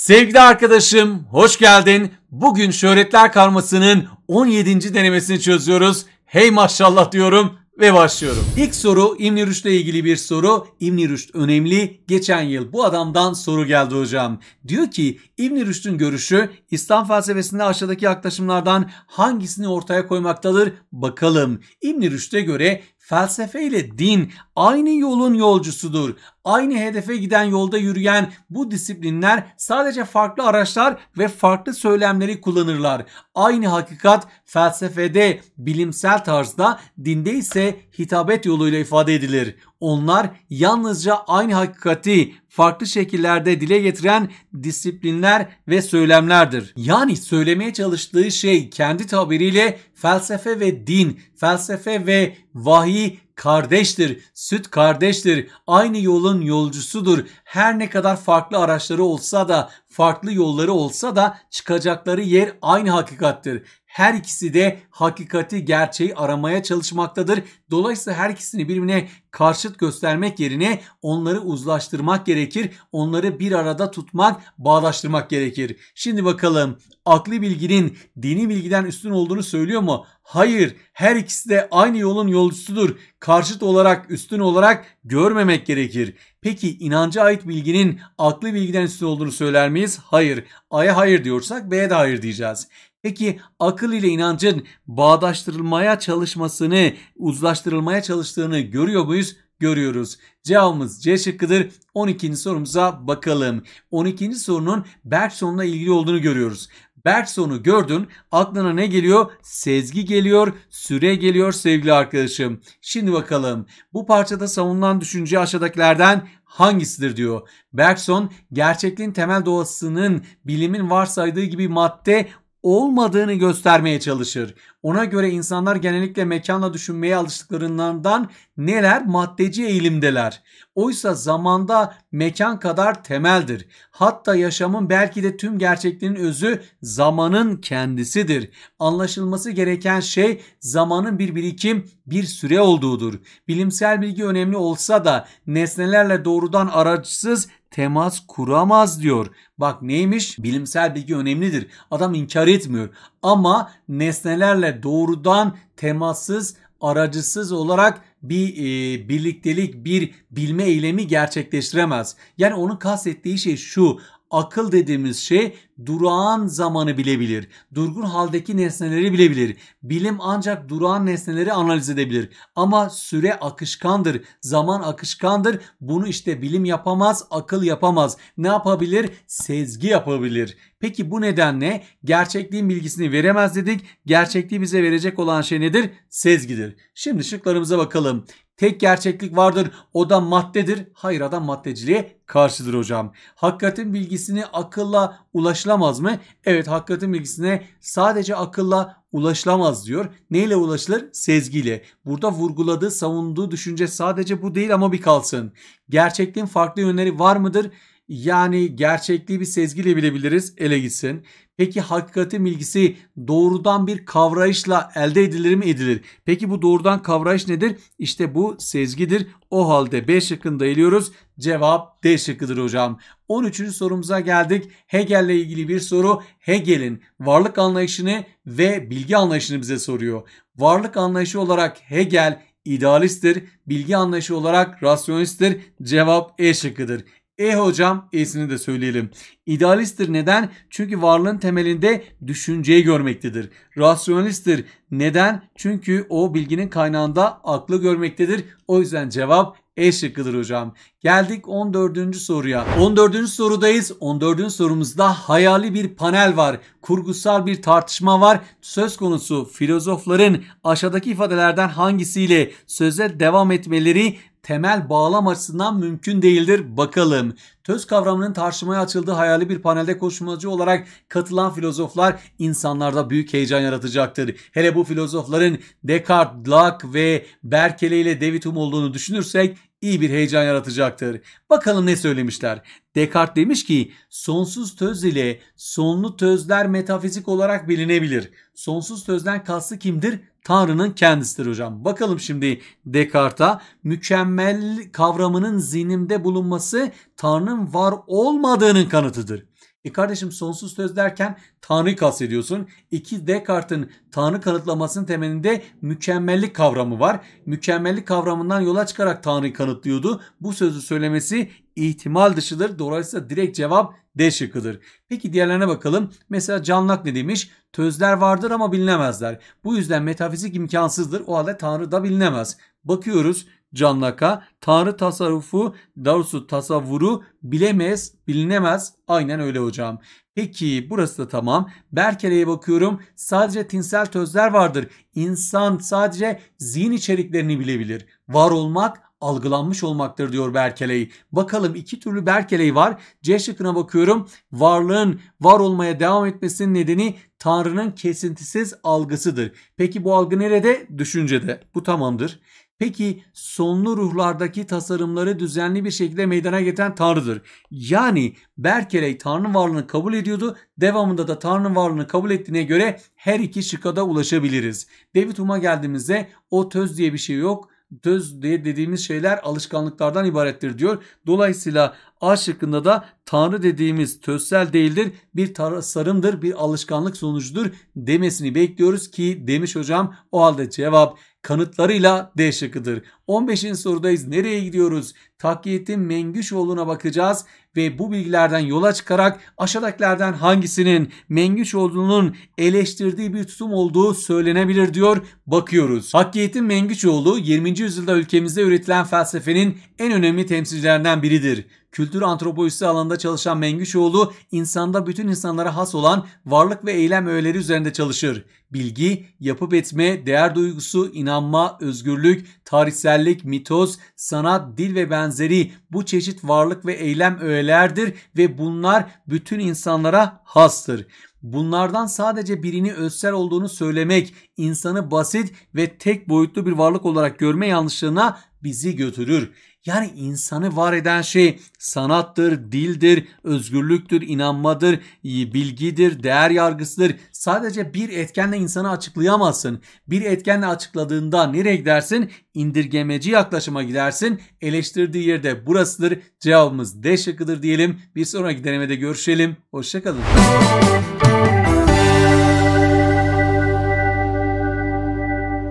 Sevgili arkadaşım, hoş geldin. Bugün şöhretler karmasının 17. denemesini çözüyoruz. Hey maşallah diyorum ve başlıyorum. İlk soru İbn ile ilgili bir soru. İbn Rüşd önemli. Geçen yıl bu adamdan soru geldi hocam. Diyor ki İbn Rüşd'ün görüşü İslam felsefesinde aşağıdaki yaklaşımlardan hangisini ortaya koymaktadır? Bakalım. İbn Rüşd'e göre felsefe ile din aynı yolun yolcusudur aynı hedefe giden yolda yürüyen bu disiplinler sadece farklı araçlar ve farklı söylemleri kullanırlar. Aynı hakikat felsefede, bilimsel tarzda, dinde ise hitabet yoluyla ifade edilir. Onlar yalnızca aynı hakikati farklı şekillerde dile getiren disiplinler ve söylemlerdir. Yani söylemeye çalıştığı şey kendi tabiriyle felsefe ve din, felsefe ve vahiy kardeştir, süt kardeştir, aynı yolun yolcusudur. Her ne kadar farklı araçları olsa da, farklı yolları olsa da çıkacakları yer aynı hakikattir. Her ikisi de hakikati, gerçeği aramaya çalışmaktadır. Dolayısıyla her ikisini birbirine karşıt göstermek yerine onları uzlaştırmak gerekir. Onları bir arada tutmak, bağdaştırmak gerekir. Şimdi bakalım akli bilginin dini bilgiden üstün olduğunu söylüyor mu? Hayır, her ikisi de aynı yolun yolcusudur. Karşıt olarak, üstün olarak görmemek gerekir. Peki inanca ait bilginin akli bilgiden üstün olduğunu söyler miyiz? Hayır. A'ya hayır diyorsak B'ye de hayır diyeceğiz. Peki akıl ile inancın bağdaştırılmaya çalışmasını, uzlaştırılmaya çalıştığını görüyor muyuz? görüyoruz. Cevabımız C şıkkıdır. 12. sorumuza bakalım. 12. sorunun Bergson'la ilgili olduğunu görüyoruz. Bergson'u gördün. Aklına ne geliyor? Sezgi geliyor, süre geliyor sevgili arkadaşım. Şimdi bakalım. Bu parçada savunulan düşünce aşağıdakilerden hangisidir diyor. Bergson gerçekliğin temel doğasının bilimin varsaydığı gibi madde olmadığını göstermeye çalışır. Ona göre insanlar genellikle mekanla düşünmeye alıştıklarından neler maddeci eğilimdeler. Oysa zamanda mekan kadar temeldir. Hatta yaşamın belki de tüm gerçekliğin özü zamanın kendisidir. Anlaşılması gereken şey zamanın bir birikim, bir süre olduğudur. Bilimsel bilgi önemli olsa da nesnelerle doğrudan araçsız temas kuramaz diyor. Bak neymiş? Bilimsel bilgi önemlidir. Adam inkar etmiyor ama nesnelerle doğrudan temassız, aracısız olarak bir e, birliktelik, bir bilme eylemi gerçekleştiremez. Yani onun kastettiği şey şu akıl dediğimiz şey durağan zamanı bilebilir. Durgun haldeki nesneleri bilebilir. Bilim ancak durağan nesneleri analiz edebilir. Ama süre akışkandır. Zaman akışkandır. Bunu işte bilim yapamaz, akıl yapamaz. Ne yapabilir? Sezgi yapabilir. Peki bu nedenle gerçekliğin bilgisini veremez dedik. Gerçekliği bize verecek olan şey nedir? Sezgidir. Şimdi şıklarımıza bakalım. Tek gerçeklik vardır. O da maddedir. Hayır adam maddeciliğe karşıdır hocam. Hakikatin bilgisini akılla ulaşılamaz mı? Evet hakikatin bilgisine sadece akılla ulaşılamaz diyor. Neyle ulaşılır? Sezgiyle. Burada vurguladığı, savunduğu düşünce sadece bu değil ama bir kalsın. Gerçekliğin farklı yönleri var mıdır? yani gerçekliği bir sezgiyle bilebiliriz ele gitsin. Peki hakikatin bilgisi doğrudan bir kavrayışla elde edilir mi edilir? Peki bu doğrudan kavrayış nedir? İşte bu sezgidir. O halde B şıkkında eliyoruz. Cevap D şıkkıdır hocam. 13. sorumuza geldik. Hegel'le ilgili bir soru. Hegel'in varlık anlayışını ve bilgi anlayışını bize soruyor. Varlık anlayışı olarak Hegel idealisttir. Bilgi anlayışı olarak rasyonisttir. Cevap E şıkkıdır. E hocam E'sini de söyleyelim. İdealisttir neden? Çünkü varlığın temelinde düşünceyi görmektedir. Rasyonalisttir neden? Çünkü o bilginin kaynağında aklı görmektedir. O yüzden cevap E şıkkıdır hocam. Geldik 14. soruya. 14. sorudayız. 14. sorumuzda hayali bir panel var. Kurgusal bir tartışma var. Söz konusu filozofların aşağıdaki ifadelerden hangisiyle söze devam etmeleri temel bağlam açısından mümkün değildir. Bakalım. Töz kavramının tartışmaya açıldığı hayali bir panelde konuşmacı olarak katılan filozoflar insanlarda büyük heyecan yaratacaktır. Hele bu filozofların Descartes, Locke ve Berkeley ile David Hume olduğunu düşünürsek iyi bir heyecan yaratacaktır. Bakalım ne söylemişler. Descartes demiş ki sonsuz töz ile sonlu tözler metafizik olarak bilinebilir. Sonsuz tözden kastı kimdir? Tanrı'nın kendisidir hocam. Bakalım şimdi Descartes'a mükemmel kavramının zihnimde bulunması Tanrı'nın var olmadığının kanıtıdır. E kardeşim sonsuz söz derken Tanrı kastediyorsun. İki Descartes'in Tanrı kanıtlamasının temelinde mükemmellik kavramı var. Mükemmellik kavramından yola çıkarak Tanrı kanıtlıyordu. Bu sözü söylemesi ihtimal dışıdır. Dolayısıyla direkt cevap D şıkkıdır. Peki diğerlerine bakalım. Mesela John ne demiş? Tözler vardır ama bilinemezler. Bu yüzden metafizik imkansızdır. O halde Tanrı da bilinemez. Bakıyoruz. Canlaka Tanrı tasavvufu, daha tasavvuru bilemez, bilinemez. Aynen öyle hocam. Peki burası da tamam. Berkele'ye bakıyorum. Sadece tinsel tözler vardır. İnsan sadece zihin içeriklerini bilebilir. Var olmak algılanmış olmaktır diyor Berkeley. Bakalım iki türlü Berkeley var. C şıkkına bakıyorum. Varlığın var olmaya devam etmesinin nedeni Tanrı'nın kesintisiz algısıdır. Peki bu algı nerede? Düşüncede. Bu tamamdır. Peki sonlu ruhlardaki tasarımları düzenli bir şekilde meydana getiren Tanrı'dır. Yani Berkeley Tanrı varlığını kabul ediyordu. Devamında da Tanrı varlığını kabul ettiğine göre her iki da ulaşabiliriz. David Hume'a geldiğimizde o töz diye bir şey yok töz diye dediğimiz şeyler alışkanlıklardan ibarettir diyor. Dolayısıyla A şıkkında da Tanrı dediğimiz tözsel değildir, bir tasarımdır, bir alışkanlık sonucudur demesini bekliyoruz ki demiş hocam o halde cevap kanıtlarıyla D şıkkıdır. 15. sorudayız. Nereye gidiyoruz? Takliyettin Mengüşoğlu'na bakacağız ve bu bilgilerden yola çıkarak aşağıdakilerden hangisinin Mengüçoğlu'nun eleştirdiği bir tutum olduğu söylenebilir diyor. Bakıyoruz. Hakkiyet'in Mengüçoğlu 20. yüzyılda ülkemizde üretilen felsefenin en önemli temsilcilerinden biridir. Kültür antropolojisi alanında çalışan Mengüşoğlu insanda bütün insanlara has olan varlık ve eylem öğeleri üzerinde çalışır. Bilgi, yapıp etme, değer duygusu, inanma, özgürlük, tarihsellik, mitoz, sanat, dil ve benzeri bu çeşit varlık ve eylem öğelerdir ve bunlar bütün insanlara hastır. Bunlardan sadece birini özsel olduğunu söylemek insanı basit ve tek boyutlu bir varlık olarak görme yanlışlığına bizi götürür. Yani insanı var eden şey sanattır, dildir, özgürlüktür, inanmadır, e, bilgidir, değer yargısıdır. Sadece bir etkenle insanı açıklayamazsın. Bir etkenle açıkladığında nereye gidersin? İndirgemeci yaklaşıma gidersin. Eleştirdiği yerde burasıdır. Cevabımız D şıkkıdır diyelim. Bir sonraki denemede görüşelim. Hoşçakalın.